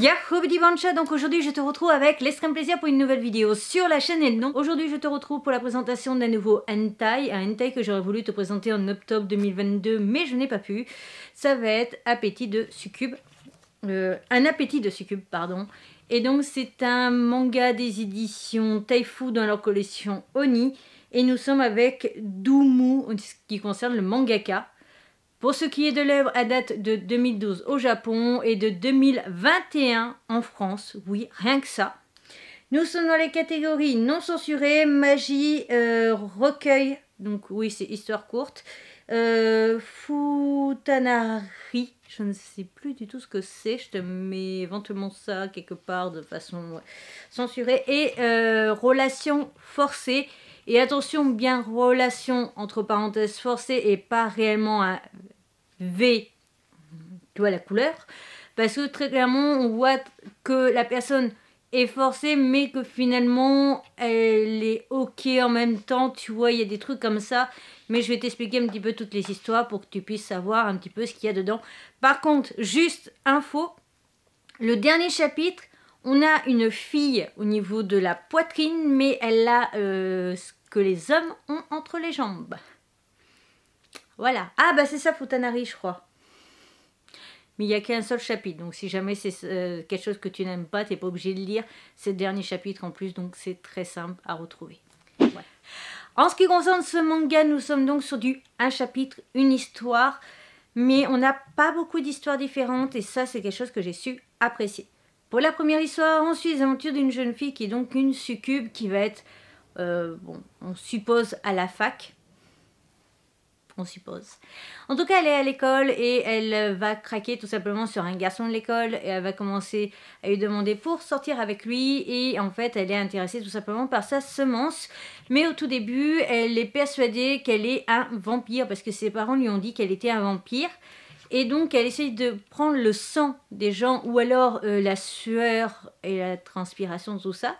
Yahoo donc aujourd'hui je te retrouve avec l'extrême plaisir pour une nouvelle vidéo sur la chaîne et le Aujourd'hui je te retrouve pour la présentation d'un nouveau hentai, un hentai que j'aurais voulu te présenter en octobre 2022 mais je n'ai pas pu. Ça va être Appétit de Succube, euh, un appétit de succube, pardon. Et donc c'est un manga des éditions Taifu dans leur collection Oni et nous sommes avec Dumu ce qui concerne le mangaka pour ce qui est de l'œuvre à date de 2012 au Japon et de 2021 en France. Oui, rien que ça. Nous sommes dans les catégories non censurées, magie, euh, recueil, donc oui c'est histoire courte, euh, futanari, je ne sais plus du tout ce que c'est, je te mets éventuellement ça quelque part de façon censurée, et euh, relation forcée. Et attention, bien relation entre parenthèses forcées et pas réellement un V, tu vois la couleur, parce que très clairement, on voit que la personne est forcée, mais que finalement, elle est OK en même temps, tu vois, il y a des trucs comme ça, mais je vais t'expliquer un petit peu toutes les histoires pour que tu puisses savoir un petit peu ce qu'il y a dedans. Par contre, juste info, le dernier chapitre, on a une fille au niveau de la poitrine, mais elle a euh, ce que les hommes ont entre les jambes. Voilà. Ah bah c'est ça Futanari, je crois. Mais il n'y a qu'un seul chapitre, donc si jamais c'est euh, quelque chose que tu n'aimes pas, tu n'es pas obligé de lire ce dernier chapitre en plus, donc c'est très simple à retrouver. En ce qui concerne ce manga, nous sommes donc sur du un chapitre, une histoire, mais on n'a pas beaucoup d'histoires différentes et ça c'est quelque chose que j'ai su apprécier. Pour la première histoire, on suit les aventures d'une jeune fille qui est donc une succube qui va être, euh, bon, on suppose à la fac, suppose. En tout cas, elle est à l'école et elle va craquer tout simplement sur un garçon de l'école et elle va commencer à lui demander pour sortir avec lui et en fait, elle est intéressée tout simplement par sa semence. Mais au tout début, elle est persuadée qu'elle est un vampire parce que ses parents lui ont dit qu'elle était un vampire. Et donc, elle essaye de prendre le sang des gens ou alors euh, la sueur et la transpiration, tout ça.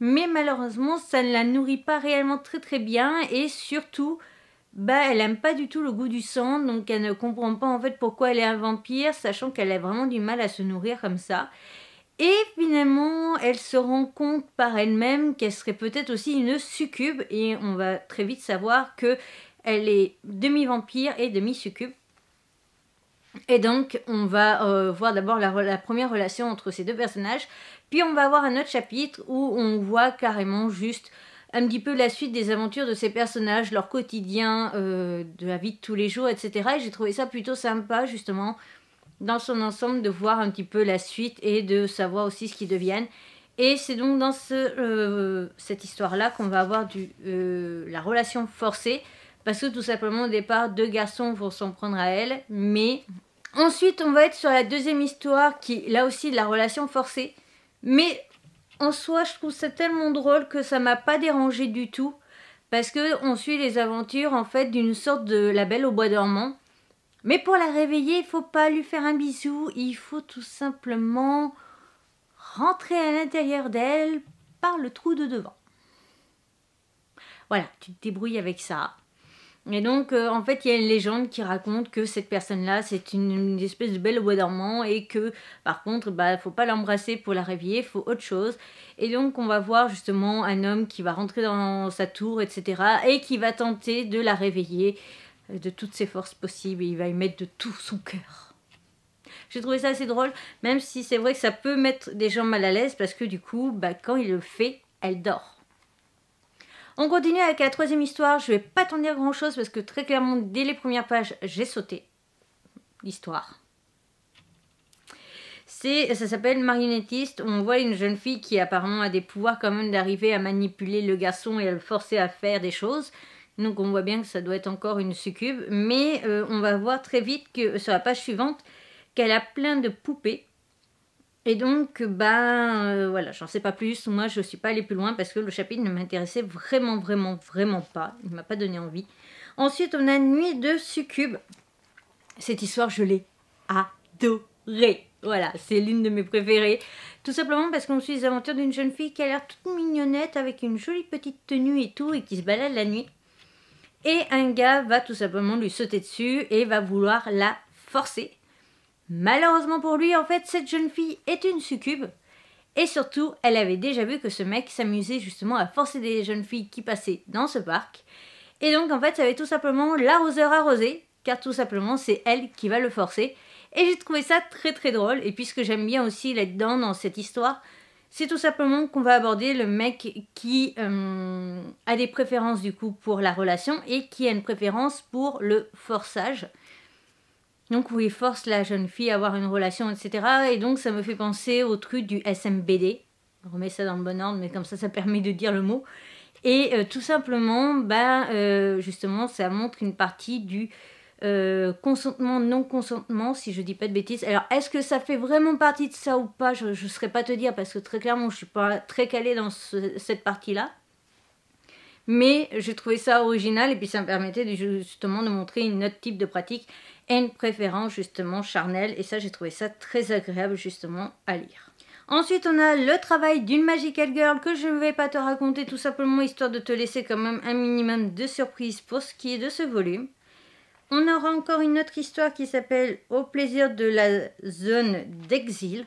Mais malheureusement, ça ne la nourrit pas réellement très très bien et surtout, bah elle aime pas du tout le goût du sang, donc elle ne comprend pas en fait pourquoi elle est un vampire, sachant qu'elle a vraiment du mal à se nourrir comme ça. Et finalement, elle se rend compte par elle-même qu'elle serait peut-être aussi une succube, et on va très vite savoir qu'elle est demi-vampire et demi-succube. Et donc, on va euh, voir d'abord la, la, première relation entre ces deux personnages, puis on va avoir un autre chapitre où on voit carrément juste un petit peu la suite des aventures de ces personnages, leur quotidien, euh, de la vie de tous les jours, etc. Et j'ai trouvé ça plutôt sympa, justement, dans son ensemble, de voir un petit peu la suite et de savoir aussi ce qu'ils deviennent. Et c'est donc dans ce, euh, cette histoire-là qu'on va avoir du, euh, la relation forcée, parce que tout simplement au départ, deux garçons vont s'en prendre à elle, mais ensuite on va être sur la deuxième histoire qui, là aussi, de la relation forcée, mais en soi, je trouve ça tellement drôle que ça m'a pas dérangé du tout. Parce qu'on suit les aventures en fait d'une sorte de la belle au bois dormant. Mais pour la réveiller, il faut pas lui faire un bisou, il faut tout simplement rentrer à l'intérieur d'elle par le trou de devant. Voilà, tu te débrouilles avec ça. Et donc, euh, en fait, il y a une légende qui raconte que cette personne-là, c'est une, espèce de belle bois dormant et que, par contre, bah, faut pas l'embrasser pour la réveiller, faut autre chose. Et donc, on va voir justement un homme qui va rentrer dans sa tour, etc., et qui va tenter de la réveiller euh, de toutes ses forces possibles. Et il va y mettre de tout son cœur. J'ai trouvé ça assez drôle, même si c'est vrai que ça peut mettre des gens mal à l'aise parce que du coup, bah, quand il le fait, elle dort. On continue avec la troisième histoire. Je vais pas t'en dire grand chose parce que très clairement, dès les premières pages, j'ai sauté l'histoire. ça s'appelle Marionnettiste. On voit une jeune fille qui apparemment a des pouvoirs quand même d'arriver à manipuler le garçon et à le forcer à faire des choses. Donc on voit bien que ça doit être encore une succube. Mais euh, on va voir très vite que sur la page suivante qu'elle a plein de poupées et donc, ben, euh, voilà, j'en sais pas plus. Moi, je suis pas allée plus loin parce que le chapitre ne m'intéressait vraiment, vraiment, vraiment pas. Il m'a pas donné envie. Ensuite, on a Nuit de Succube. Cette histoire, je l'ai adorée. Voilà, c'est l'une de mes préférées. Tout simplement parce qu'on suit les aventures d'une jeune fille qui a l'air toute mignonnette avec une jolie petite tenue et tout et qui se balade la nuit. Et un gars va tout simplement lui sauter dessus et va vouloir la forcer. Malheureusement pour lui, en fait, cette jeune fille est une succube. Et surtout, elle avait déjà vu que ce mec s'amusait justement à forcer des jeunes filles qui passaient dans ce parc. Et donc, en fait, ça avait tout simplement l'arroseur arrosé, car tout simplement, c'est elle qui va le forcer. Et j'ai trouvé ça très très drôle. Et puisque j'aime bien aussi là-dedans, dans cette histoire, c'est tout simplement qu'on va aborder le mec qui euh, a des préférences du coup pour la relation et qui a une préférence pour le forçage. Donc où il force la jeune fille à avoir une relation, etc. Et donc ça me fait penser au truc du SMBD. On remet ça dans le bon ordre, mais comme ça, ça permet de dire le mot. Et euh, tout simplement, ben justement, ça montre une partie du euh, consentement, non-consentement, si je dis pas de bêtises. Alors, est-ce que ça fait vraiment partie de ça ou pas Je ne saurais pas te dire parce que très clairement, je suis pas très calée dans cette partie-là mais j'ai trouvé ça original et puis ça me permettait justement de montrer une autre type de pratique et une préférence justement charnelle et ça j'ai trouvé ça très agréable justement à lire. Ensuite, on a le travail d'une Magical Girl que je ne vais pas te raconter tout simplement histoire de te laisser quand même un minimum de surprise pour ce qui est de ce volume. On aura encore une autre histoire qui s'appelle Au plaisir de la zone d'exil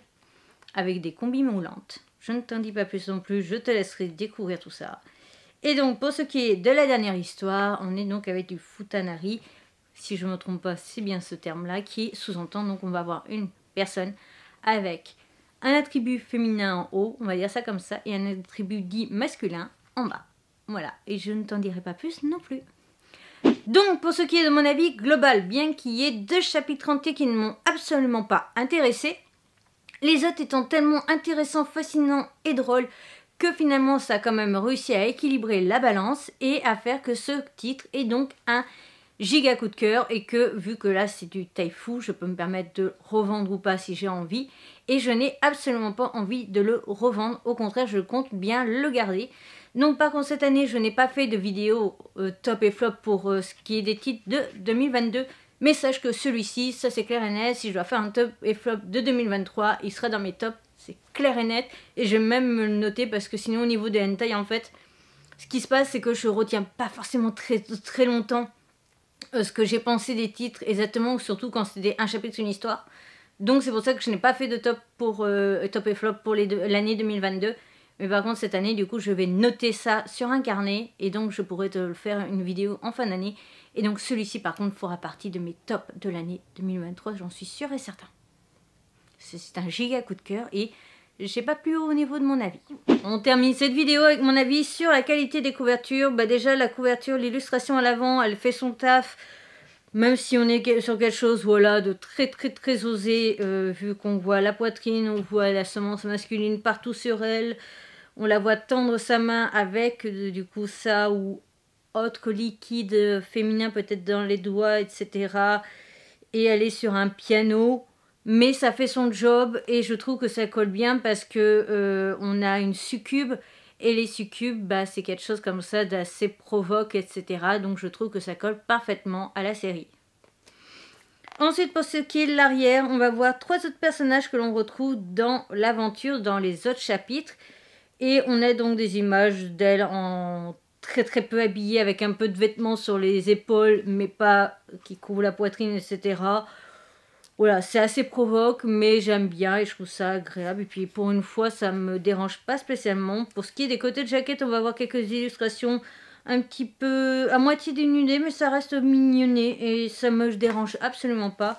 avec des combis moulantes. Je ne t'en dis pas plus non plus, je te laisserai découvrir tout ça. Et donc, pour ce qui est de la dernière histoire, on est donc avec du futanari, si je ne me trompe pas, c'est bien ce terme-là, qui sous-entend, donc on va avoir une personne avec un attribut féminin en haut, on va dire ça comme ça, et un attribut dit masculin en bas. Voilà, et je ne t'en dirai pas plus non plus. Donc, pour ce qui est de mon avis global, bien qu'il y ait deux chapitres entiers qui ne m'ont absolument pas intéressé, les autres étant tellement intéressants, fascinants et drôles que finalement ça a quand même réussi à équilibrer la balance et à faire que ce titre est donc un giga coup de cœur et que vu que là c'est du Taïfou, je peux me permettre de revendre ou pas si j'ai envie et je n'ai absolument pas envie de le revendre, au contraire je compte bien le garder. Non par contre cette année je n'ai pas fait de vidéo euh, top et flop pour euh, ce qui est des titres de 2022 mais sache que celui-ci, ça c'est clair et net, si je dois faire un top et flop de 2023, il sera dans mes tops c'est clair et net. Et je vais même me le noter parce que sinon au niveau des hentai en fait, ce qui se passe c'est que je retiens pas forcément très, très longtemps euh, ce que j'ai pensé des titres exactement, surtout quand c'était un chapitre sur une histoire. Donc c'est pour ça que je n'ai pas fait de top pour euh, top et flop pour l'année 2022. Mais par contre cette année du coup je vais noter ça sur un carnet et donc je pourrais te faire une vidéo en fin d'année. Et donc celui-ci par contre fera partie de mes tops de l'année 2023, j'en suis sûre et certain. C'est un giga coup de cœur et j'ai pas plus haut au niveau de mon avis. On termine cette vidéo avec mon avis sur la qualité des couvertures. Bah déjà la couverture, l'illustration à l'avant, elle fait son taf. Même si on est sur quelque chose voilà, de très très très osé, euh, vu qu'on voit la poitrine, on voit la semence masculine partout sur elle, on la voit tendre sa main avec euh, du coup ça ou autre liquide euh, féminin peut-être dans les doigts, etc. Et elle est sur un piano mais ça fait son job et je trouve que ça colle bien parce que euh, on a une succube et les succubes bah, c'est quelque chose comme ça d'assez provoque etc donc je trouve que ça colle parfaitement à la série ensuite pour ce qui est de l'arrière on va voir trois autres personnages que l'on retrouve dans l'aventure dans les autres chapitres et on a donc des images d'elle en très très peu habillée avec un peu de vêtements sur les épaules mais pas qui couvrent la poitrine etc voilà, c'est assez provoque, mais j'aime bien et je trouve ça agréable. Et puis pour une fois, ça me dérange pas spécialement. Pour ce qui est des côtés de jaquette, on va avoir quelques illustrations un petit peu à moitié dénudées, mais ça reste mignonné et ça me dérange absolument pas.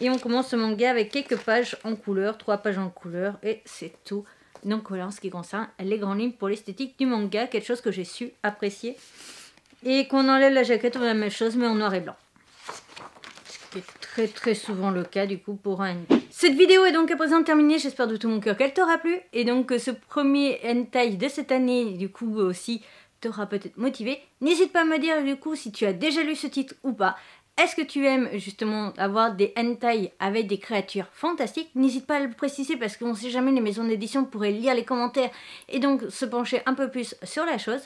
Et on commence ce manga avec quelques pages en couleur, trois pages en couleur et c'est tout. Donc voilà en ce qui concerne les grandes lignes pour l'esthétique du manga, quelque chose que j'ai su apprécier. Et qu'on enlève la jaquette, on a la même chose mais en noir et blanc. C'est très très souvent le cas du coup pour un Cette vidéo est donc à présent terminée, j'espère de tout mon cœur qu'elle t'aura plu et donc euh, ce premier hentai de cette année du coup euh, aussi t'aura peut-être motivé. N'hésite pas à me dire du coup si tu as déjà lu ce titre ou pas. Est-ce que tu aimes justement avoir des hentai avec des créatures fantastiques N'hésite pas à le préciser parce qu'on sait jamais, les maisons d'édition pourraient lire les commentaires et donc se pencher un peu plus sur la chose.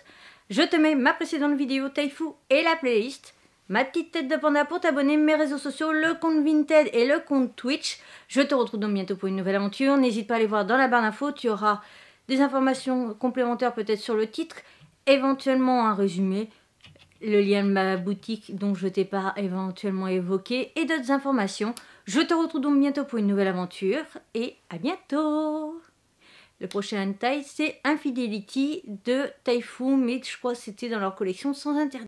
Je te mets ma précédente vidéo Taifu et la playlist. Ma petite tête de panda pour t'abonner, mes réseaux sociaux, le compte Vinted et le compte Twitch. Je te retrouve donc bientôt pour une nouvelle aventure. N'hésite pas à aller voir dans la barre d'infos, tu auras des informations complémentaires peut-être sur le titre, éventuellement un résumé, le lien de ma boutique dont je t'ai pas éventuellement évoqué et d'autres informations. Je te retrouve donc bientôt pour une nouvelle aventure et à bientôt le prochain taille, c'est Infidelity de Taifu, mais je crois que c'était dans leur collection sans interdit.